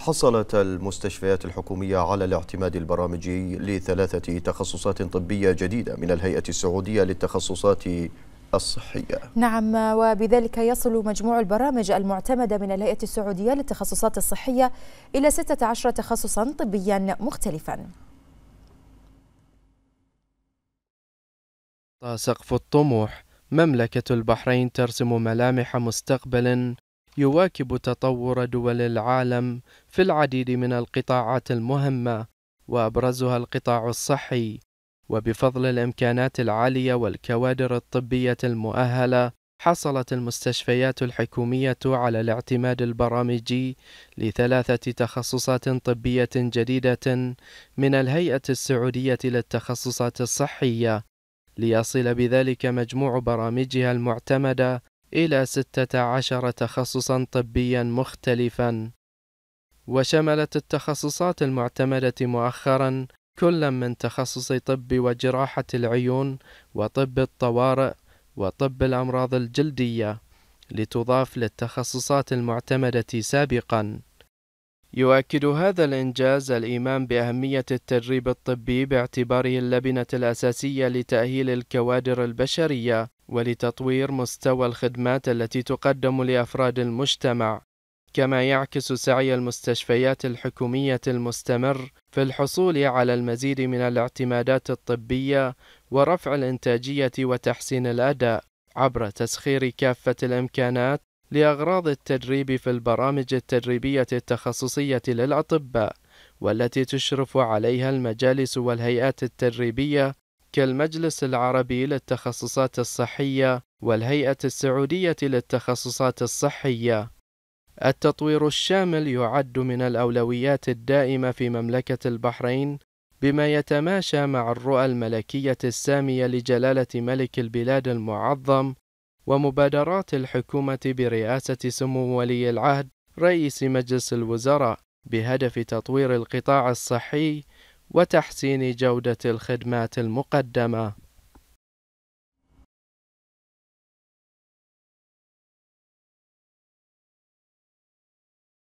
حصلت المستشفيات الحكومية على الاعتماد البرامجي لثلاثة تخصصات طبية جديدة من الهيئة السعودية للتخصصات الصحية نعم وبذلك يصل مجموع البرامج المعتمدة من الهيئة السعودية للتخصصات الصحية إلى 16 تخصصا طبيا مختلفا سقف الطموح مملكة البحرين ترسم ملامح مستقبل يواكب تطور دول العالم في العديد من القطاعات المهمة وأبرزها القطاع الصحي وبفضل الإمكانات العالية والكوادر الطبية المؤهلة حصلت المستشفيات الحكومية على الاعتماد البرامجي لثلاثة تخصصات طبية جديدة من الهيئة السعودية للتخصصات الصحية ليصل بذلك مجموع برامجها المعتمدة إلى 16 تخصصا طبيا مختلفا وشملت التخصصات المعتمدة مؤخرا كل من تخصص طب وجراحة العيون وطب الطوارئ وطب الأمراض الجلدية لتضاف للتخصصات المعتمدة سابقا يؤكد هذا الإنجاز الإيمان بأهمية التدريب الطبي باعتباره اللبنة الأساسية لتأهيل الكوادر البشرية ولتطوير مستوى الخدمات التي تقدم لأفراد المجتمع كما يعكس سعي المستشفيات الحكومية المستمر في الحصول على المزيد من الاعتمادات الطبية ورفع الإنتاجية وتحسين الأداء عبر تسخير كافة الإمكانات لأغراض التدريب في البرامج التدريبية التخصصية للأطباء والتي تشرف عليها المجالس والهيئات التدريبية كالمجلس العربي للتخصصات الصحية والهيئة السعودية للتخصصات الصحية. التطوير الشامل يعد من الأولويات الدائمة في مملكة البحرين بما يتماشى مع الرؤى الملكية السامية لجلالة ملك البلاد المعظم ومبادرات الحكومة برئاسة سمو ولي العهد رئيس مجلس الوزراء بهدف تطوير القطاع الصحي وتحسين جودة الخدمات المقدمة